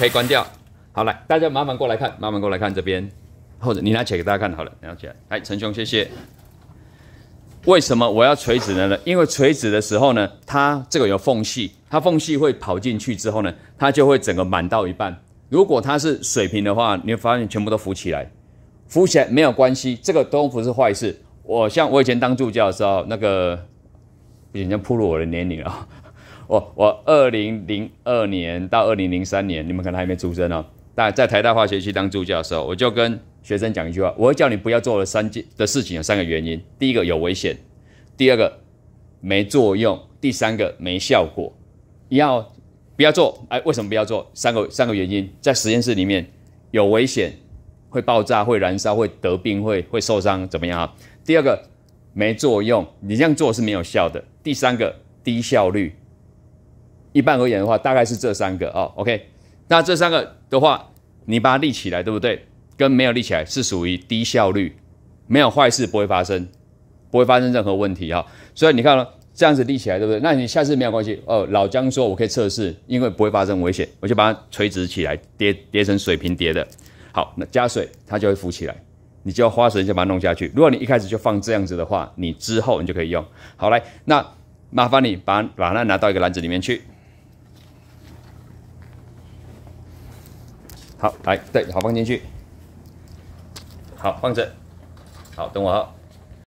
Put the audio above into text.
可以关掉。好来，大家麻烦过来看，麻烦过来看这边。或者你拿起来给大家看。好了，拿起来。来，陈兄，谢谢。为什么我要垂直的呢？因为垂直的时候呢，它这个有缝隙，它缝隙会跑进去之后呢，它就会整个满到一半。如果它是水平的话，你会发现全部都浮起来。浮起来没有关系，这个都不是坏事。我像我以前当助教的时候，那个人家暴露我的年龄啊。我我二零零二年到二零零三年，你们可能还没出生哦。但在台大化学系当助教的时候，我就跟学生讲一句话：我会叫你不要做的三件的事情，有三个原因。第一个有危险，第二个没作用，第三个没效果。要不要做？哎，为什么不要做？三个三个原因，在实验室里面有危险，会爆炸、会燃烧、会得病、会会受伤，怎么样啊？第二个没作用，你这样做是没有效的。第三个低效率。一般而言的话，大概是这三个哦。OK，那这三个的话，你把它立起来，对不对？跟没有立起来是属于低效率，没有坏事不会发生，不会发生任何问题哈。所以你看了这样子立起来，对不对？那你下次没有关系哦。老姜说，我可以测试，因为不会发生危险，我就把它垂直起来，叠叠成水平叠的。好，那加水它就会浮起来，你就要花时间把它弄下去。如果你一开始就放这样子的话，你之后你就可以用。好，来，那麻烦你把把烂拿到一个篮子里面去。好，来，对，好，放进去，好，放着，好，等我。啊。